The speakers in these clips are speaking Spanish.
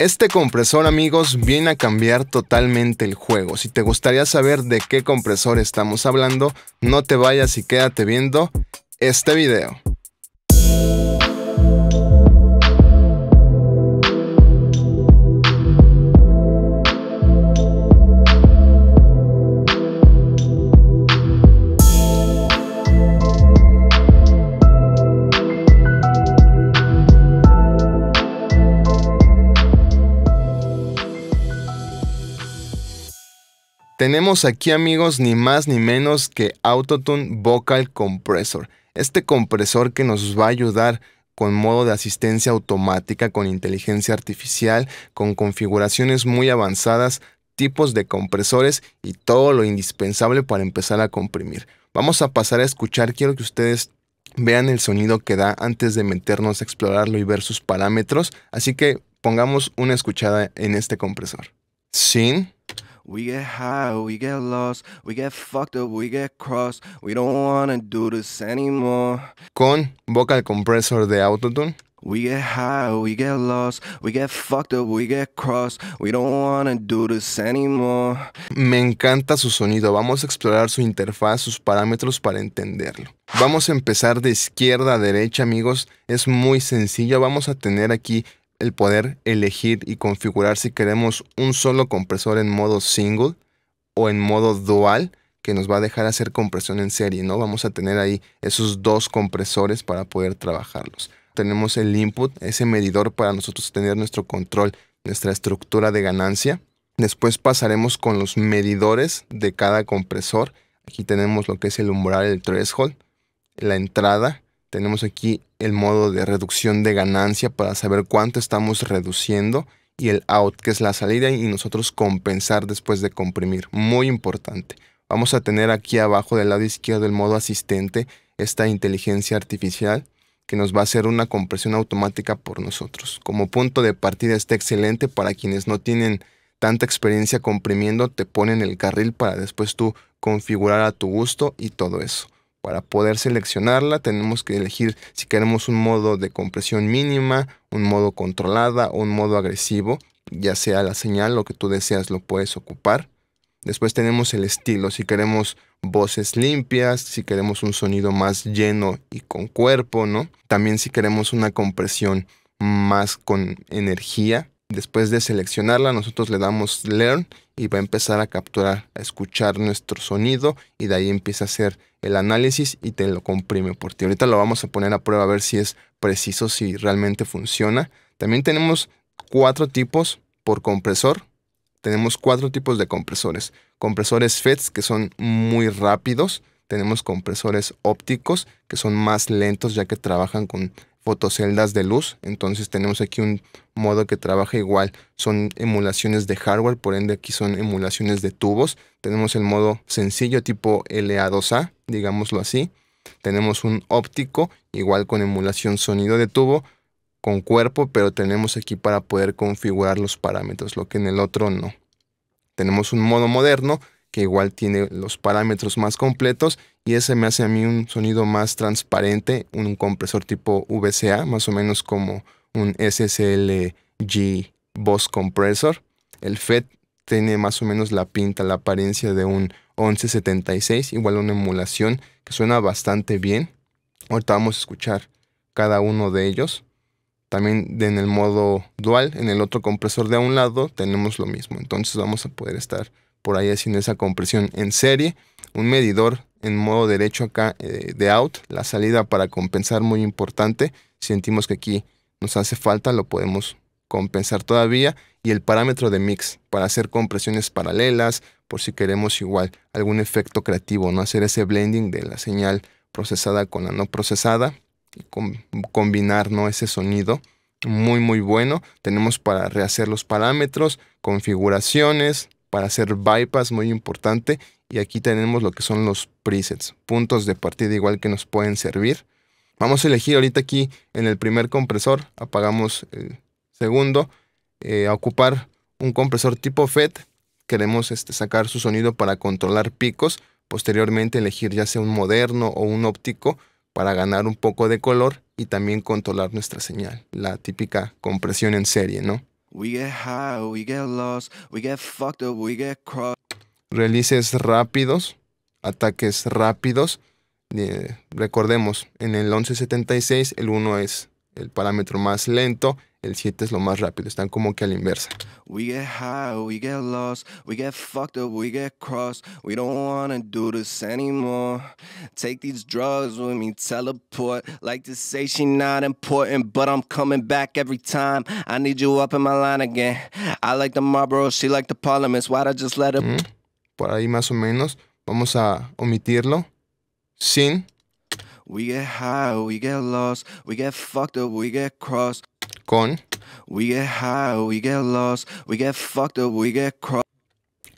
Este compresor amigos viene a cambiar totalmente el juego. Si te gustaría saber de qué compresor estamos hablando, no te vayas y quédate viendo este video. Tenemos aquí amigos ni más ni menos que Autotune Vocal Compressor. Este compresor que nos va a ayudar con modo de asistencia automática, con inteligencia artificial, con configuraciones muy avanzadas, tipos de compresores y todo lo indispensable para empezar a comprimir. Vamos a pasar a escuchar, quiero que ustedes vean el sonido que da antes de meternos a explorarlo y ver sus parámetros, así que pongamos una escuchada en este compresor. Sin... We get high, we get lost, we get fucked up, we get cross. We don't wanna do this anymore. Con vocal compressor de autotune. We get high, we get lost, we get fucked up, we get cross, We don't wanna do this anymore. Me encanta su sonido. Vamos a explorar su interfaz, sus parámetros para entenderlo. Vamos a empezar de izquierda a derecha, amigos. Es muy sencillo. Vamos a tener aquí el poder elegir y configurar si queremos un solo compresor en modo single o en modo dual que nos va a dejar hacer compresión en serie, ¿no? Vamos a tener ahí esos dos compresores para poder trabajarlos. Tenemos el input, ese medidor para nosotros tener nuestro control, nuestra estructura de ganancia. Después pasaremos con los medidores de cada compresor. Aquí tenemos lo que es el umbral, el threshold, la entrada. Tenemos aquí el modo de reducción de ganancia para saber cuánto estamos reduciendo y el out, que es la salida, y nosotros compensar después de comprimir. Muy importante. Vamos a tener aquí abajo del lado izquierdo el modo asistente, esta inteligencia artificial que nos va a hacer una compresión automática por nosotros. Como punto de partida está excelente para quienes no tienen tanta experiencia comprimiendo, te ponen el carril para después tú configurar a tu gusto y todo eso. Para poder seleccionarla tenemos que elegir si queremos un modo de compresión mínima, un modo controlada o un modo agresivo, ya sea la señal, lo que tú deseas lo puedes ocupar. Después tenemos el estilo, si queremos voces limpias, si queremos un sonido más lleno y con cuerpo, ¿no? También si queremos una compresión más con energía, Después de seleccionarla, nosotros le damos Learn y va a empezar a capturar, a escuchar nuestro sonido y de ahí empieza a hacer el análisis y te lo comprime por ti. Ahorita lo vamos a poner a prueba a ver si es preciso, si realmente funciona. También tenemos cuatro tipos por compresor. Tenemos cuatro tipos de compresores. Compresores FETs que son muy rápidos. Tenemos compresores ópticos que son más lentos ya que trabajan con fotoceldas de luz. Entonces tenemos aquí un modo que trabaja igual. Son emulaciones de hardware, por ende aquí son emulaciones de tubos. Tenemos el modo sencillo tipo LA2A, digámoslo así. Tenemos un óptico, igual con emulación sonido de tubo, con cuerpo, pero tenemos aquí para poder configurar los parámetros, lo que en el otro no. Tenemos un modo moderno que igual tiene los parámetros más completos y ese me hace a mí un sonido más transparente, un compresor tipo VCA, más o menos como un SSLG Boss Compressor. El FET tiene más o menos la pinta, la apariencia de un 1176, igual una emulación que suena bastante bien. Ahorita vamos a escuchar cada uno de ellos. También en el modo dual, en el otro compresor de a un lado, tenemos lo mismo. Entonces vamos a poder estar por ahí haciendo esa compresión en serie, un medidor en modo derecho acá eh, de out, la salida para compensar muy importante, sentimos que aquí nos hace falta, lo podemos compensar todavía, y el parámetro de mix para hacer compresiones paralelas, por si queremos igual algún efecto creativo, no hacer ese blending de la señal procesada con la no procesada, y combinar ¿no? ese sonido muy muy bueno. Tenemos para rehacer los parámetros, configuraciones, para hacer bypass muy importante. Y aquí tenemos lo que son los presets, puntos de partida igual que nos pueden servir. Vamos a elegir ahorita aquí en el primer compresor, apagamos el segundo, eh, a ocupar un compresor tipo FET. Queremos este, sacar su sonido para controlar picos, posteriormente elegir ya sea un moderno o un óptico para ganar un poco de color y también controlar nuestra señal, la típica compresión en serie, ¿no? We get high, we get lost, we get fucked up, we get crossed. Releases rápidos, ataques rápidos. Eh, recordemos, en el 1176 el 1 es el parámetro más lento el 7 es lo más rápido, están como que a la inversa. We get high, we get lost, we get fucked up, we get crossed, we don't wanna do this anymore. Take these drugs with me, teleport. Like to say she not important, but I'm coming back every time. I need you up in my line again. I like the Marlboro, she like the Parliaments, Why I just let her... Mm, por ahí más o menos, vamos a omitirlo sin... We get high, we get lost, we get fucked up, we get crossed con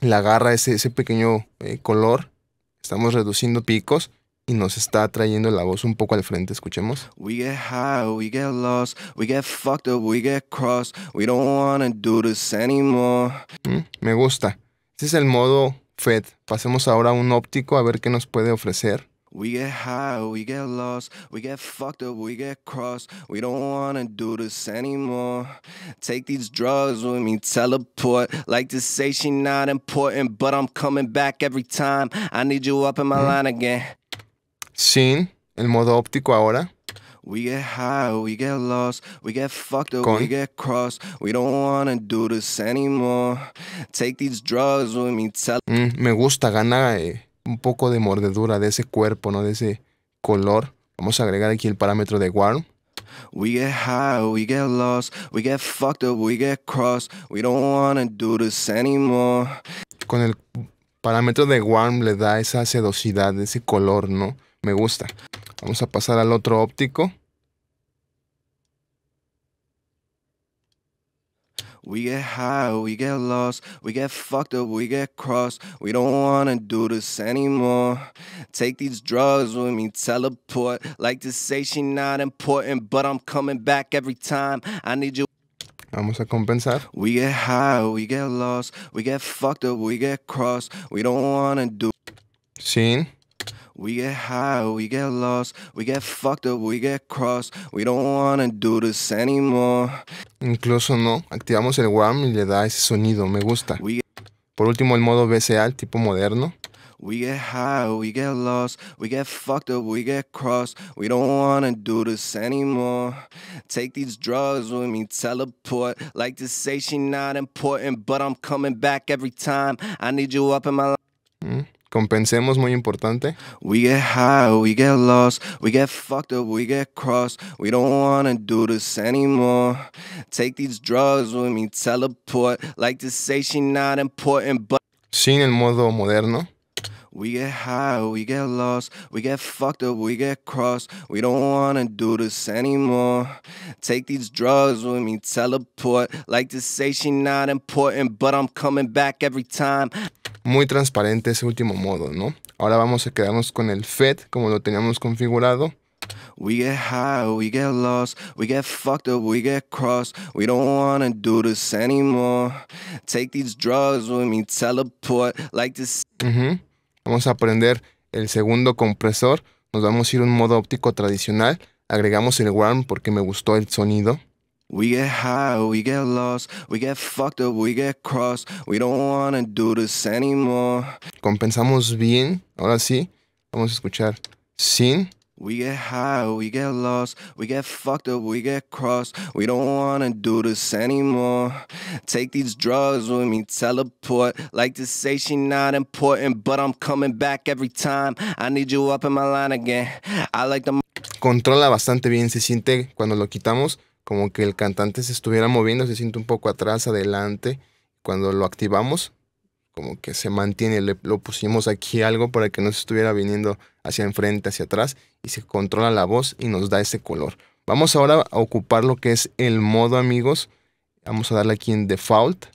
la garra, ese, ese pequeño eh, color. Estamos reduciendo picos y nos está trayendo la voz un poco al frente. Escuchemos. me gusta. ese es el modo Fed. Pasemos ahora a un óptico a ver qué nos puede ofrecer. We get high, we get lost, we get fucked up, we get crossed. We don't wanna do this anymore. Take these drugs with me, teleport. Like to say she not important, but I'm coming back every time. I need you up in my hmm? line again. Sin el modo óptico ahora. We get high, we get lost, we get fucked up, Con. we get crossed. We don't wanna do this anymore. Take these drugs with me, teleport. Mm, me gusta, gana. Eh. un poco de mordedura de ese cuerpo, ¿no? De ese color. Vamos a agregar aquí el parámetro de warm. Con el parámetro de warm le da esa sedosidad, ese color, ¿no? Me gusta. Vamos a pasar al otro óptico. We get high, we get lost, we get fucked up, we get cross. We don't wanna do this anymore. Take these drugs with me, teleport. Like to say she not important, but I'm coming back every time. I need you. Vamos a compensar. We get high, we get lost, we get fucked up, we get cross. We don't wanna do. Scene. We get high, we get lost, we get fucked up, we get crossed, we don't wanna do this anymore. Incluso no, activamos el wham y le da ese sonido, me gusta. Por último el modo BCA, el tipo moderno. We get high, we get lost, we get fucked up, we get crossed. We don't wanna do this anymore. Take these drugs with me, teleport. Like to say she not important, but I'm coming back every time. I need you up in my life. Mm. Compensemos, muy importante. We get high, we get lost, we get fucked up, we get cross. We don't wanna do this anymore. Take these drugs with me, teleport. Like to say she not important, but. Sin el modo moderno. We get high, we get lost, we get fucked up, we get cross. We don't wanna do this anymore. Take these drugs with me, teleport. Like to say she not important, but I'm coming back every time. muy transparente ese último modo, ¿no? Ahora vamos a quedarnos con el fed como lo teníamos configurado. Vamos a prender el segundo compresor. Nos vamos a ir a un modo óptico tradicional. Agregamos el warm porque me gustó el sonido. We get high, we get lost, we get fucked up, we get cross, We don't wanna do this anymore. Compensamos bien, ahora sí. Vamos a escuchar sin. We get high, we get lost, we get fucked up, we get cross, We don't wanna do this anymore. Take these drugs with me, teleport. Like to say she not important, but I'm coming back every time. I need you up in my line again. I like the. Controla bastante bien, se siente cuando lo quitamos como que el cantante se estuviera moviendo, se siente un poco atrás, adelante. Cuando lo activamos, como que se mantiene, le, lo pusimos aquí algo para que no se estuviera viniendo hacia enfrente, hacia atrás, y se controla la voz y nos da ese color. Vamos ahora a ocupar lo que es el modo amigos. Vamos a darle aquí en default.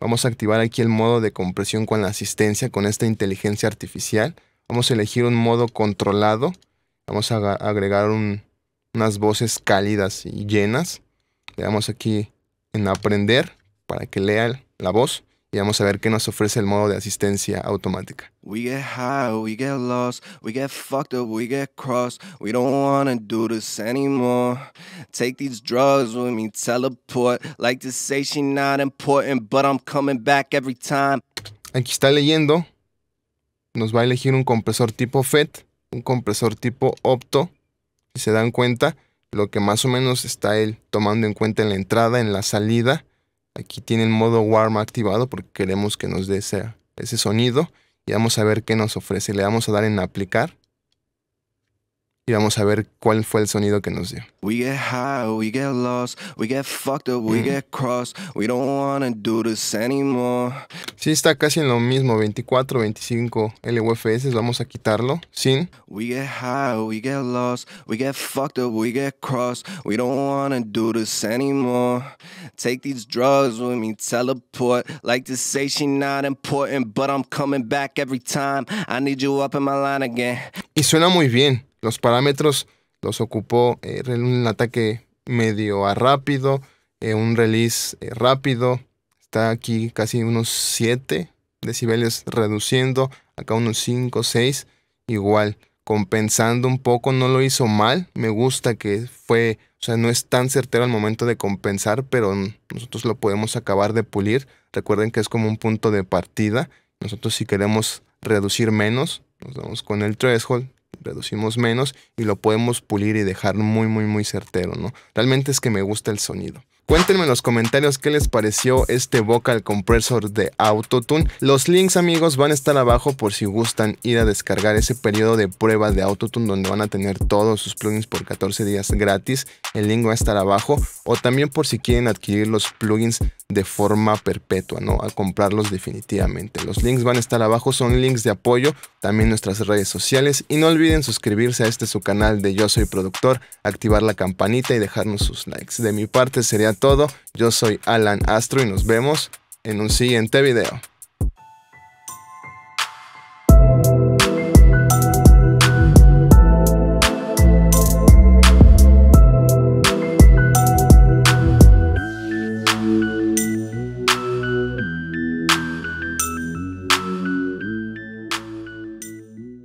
Vamos a activar aquí el modo de compresión con la asistencia, con esta inteligencia artificial. Vamos a elegir un modo controlado. Vamos a agregar un, unas voces cálidas y llenas. Le damos aquí en aprender para que lea la voz y vamos a ver qué nos ofrece el modo de asistencia automática. Aquí está leyendo. Nos va a elegir un compresor tipo FET, un compresor tipo opto si se dan cuenta, lo que más o menos está él tomando en cuenta en la entrada, en la salida. Aquí tiene el modo warm activado porque queremos que nos dé ese, ese sonido. Y vamos a ver qué nos ofrece. Le vamos a dar en aplicar y vamos a ver cuál fue el sonido que nos dio. We get high, we get lost, we get fucked up, we get cross, we don't wanna do this anymore. Sí, está casi en lo mismo, 24, 25 LUFS, vamos a quitarlo, sin. We get high, we get lost, we get fucked up, we get cross, we don't wanna do this anymore. Take these drugs with me, teleport, like to say she not important, but I'm coming back every time, I need you up in my line again. Y suena muy bien los parámetros los ocupó eh, un ataque medio a rápido, eh, un release eh, rápido. Está aquí casi unos 7 decibeles reduciendo, acá unos 5, 6. Igual, compensando un poco, no lo hizo mal. Me gusta que fue, o sea, no es tan certero al momento de compensar, pero nosotros lo podemos acabar de pulir. Recuerden que es como un punto de partida. Nosotros si queremos reducir menos, nos vamos con el threshold, reducimos menos y lo podemos pulir y dejar muy, muy, muy certero, ¿no? Realmente es que me gusta el sonido. Cuéntenme en los comentarios qué les pareció este vocal compressor de Autotune. Los links amigos van a estar abajo por si gustan ir a descargar ese periodo de prueba de Autotune donde van a tener todos sus plugins por 14 días gratis. El link va a estar abajo o también por si quieren adquirir los plugins de forma perpetua, ¿no? A comprarlos definitivamente. Los links van a estar abajo, son links de apoyo, también nuestras redes sociales y no olviden suscribirse a este su canal de Yo Soy Productor, activar la campanita y dejarnos sus likes. De mi parte sería todo. Yo soy Alan Astro y nos vemos en un siguiente video.